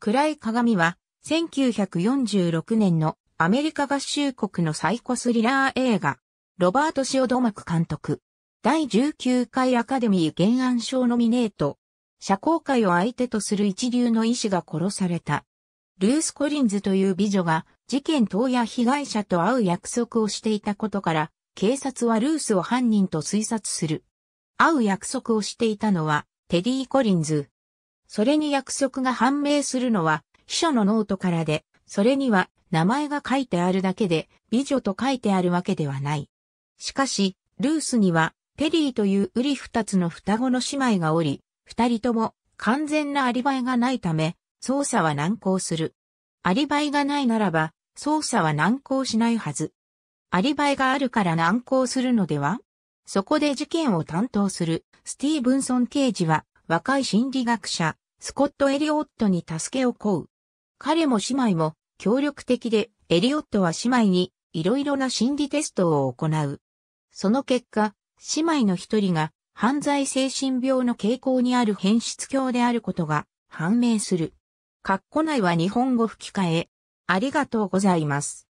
暗い鏡は、1946年のアメリカ合衆国のサイコスリラー映画、ロバート・シオドマク監督、第19回アカデミー原案賞ノミネート、社交界を相手とする一流の医師が殺された。ルース・コリンズという美女が事件当夜被害者と会う約束をしていたことから、警察はルースを犯人と推察する。会う約束をしていたのは、テディ・コリンズ、それに約束が判明するのは、秘書のノートからで、それには名前が書いてあるだけで、美女と書いてあるわけではない。しかし、ルースには、ペリーというウリ二つの双子の姉妹がおり、二人とも完全なアリバイがないため、捜査は難航する。アリバイがないならば、捜査は難航しないはず。アリバイがあるから難航するのではそこで事件を担当するスティーブンソン刑事は若い心理学者、スコット・エリオットに助けを請う。彼も姉妹も協力的で、エリオットは姉妹にいろいろな心理テストを行う。その結果、姉妹の一人が犯罪精神病の傾向にある変質鏡であることが判明する。括弧内は日本語吹き替え。ありがとうございます。